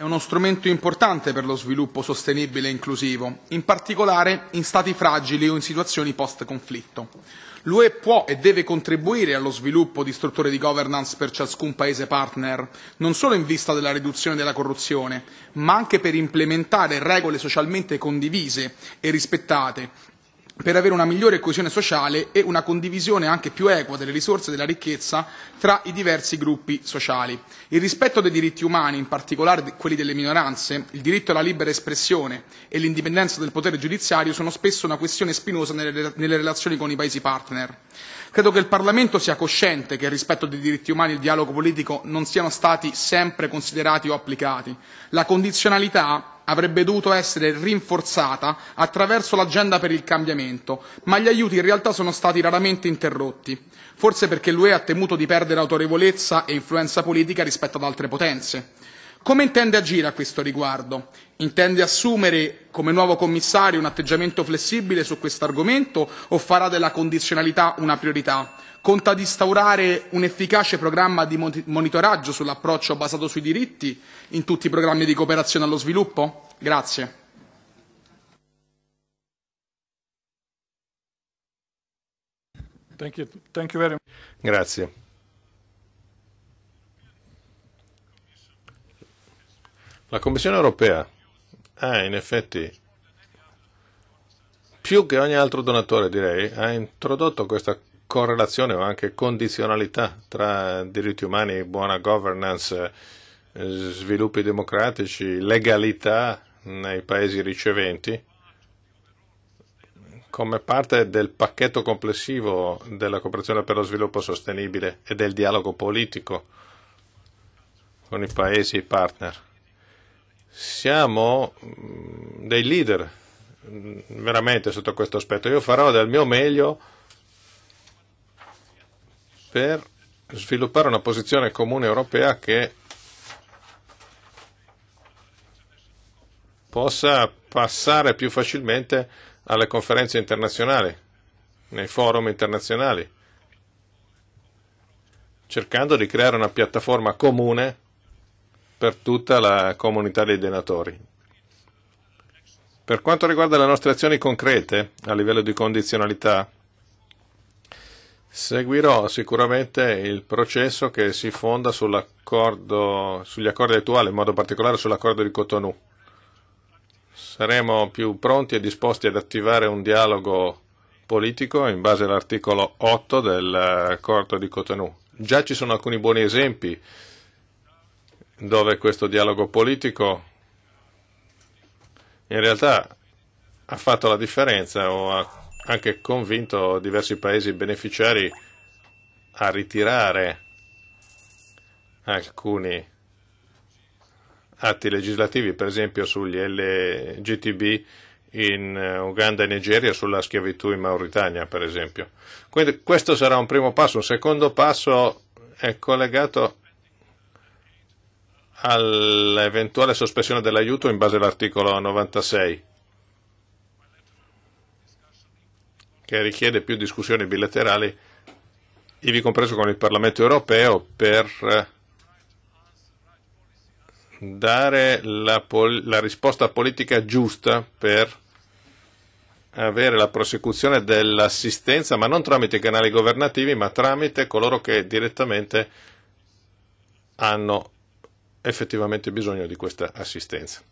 è uno strumento importante per lo sviluppo sostenibile e inclusivo, in particolare in stati fragili o in situazioni post-conflitto. L'UE può e deve contribuire allo sviluppo di strutture di governance per ciascun Paese partner, non solo in vista della riduzione della corruzione, ma anche per implementare regole socialmente condivise e rispettate per avere una migliore coesione sociale e una condivisione anche più equa delle risorse e della ricchezza tra i diversi gruppi sociali. Il rispetto dei diritti umani, in particolare quelli delle minoranze, il diritto alla libera espressione e l'indipendenza del potere giudiziario sono spesso una questione spinosa nelle, nelle relazioni con i Paesi partner. Credo che il Parlamento sia cosciente che il rispetto dei diritti umani e il dialogo politico non siano stati sempre considerati o applicati. La condizionalità avrebbe dovuto essere rinforzata attraverso l'agenda per il cambiamento, ma gli aiuti in realtà sono stati raramente interrotti, forse perché l'UE ha temuto di perdere autorevolezza e influenza politica rispetto ad altre potenze. Come intende agire a questo riguardo? Intende assumere come nuovo commissario un atteggiamento flessibile su questo argomento o farà della condizionalità una priorità? Conta di instaurare un efficace programma di monitoraggio sull'approccio basato sui diritti in tutti i programmi di cooperazione allo sviluppo? Grazie. Thank you. Thank you Grazie. La Commissione europea ha eh, in effetti, più che ogni altro donatore direi, ha introdotto questa correlazione o anche condizionalità tra diritti umani, buona governance, eh, sviluppi democratici, legalità nei paesi riceventi, come parte del pacchetto complessivo della cooperazione per lo sviluppo sostenibile e del dialogo politico con i paesi partner. Siamo mm, dei leader mm, veramente sotto questo aspetto. Io farò del mio meglio per sviluppare una posizione comune europea che possa passare più facilmente alle conferenze internazionali, nei forum internazionali, cercando di creare una piattaforma comune per tutta la comunità dei donatori. Per quanto riguarda le nostre azioni concrete a livello di condizionalità, seguirò sicuramente il processo che si fonda sugli accordi attuali, in modo particolare sull'accordo di Cotonou. Saremo più pronti e disposti ad attivare un dialogo politico in base all'articolo 8 dell'accordo di Cotonou. Già ci sono alcuni buoni esempi dove questo dialogo politico in realtà ha fatto la differenza o ha anche convinto diversi paesi beneficiari a ritirare alcuni atti legislativi, per esempio sugli LGTB in eh, Uganda e Nigeria, sulla schiavitù in Mauritania, per esempio. Quindi questo sarà un primo passo. Un secondo passo è collegato all'eventuale sospensione dell'aiuto in base all'articolo 96, che richiede più discussioni bilaterali, ivi compreso con il Parlamento europeo, per eh, dare la, pol- la risposta politica giusta per avere la prosecuzione dell'assistenza, ma non tramite i canali governativi, ma tramite coloro che direttamente hanno effettivamente bisogno di questa assistenza.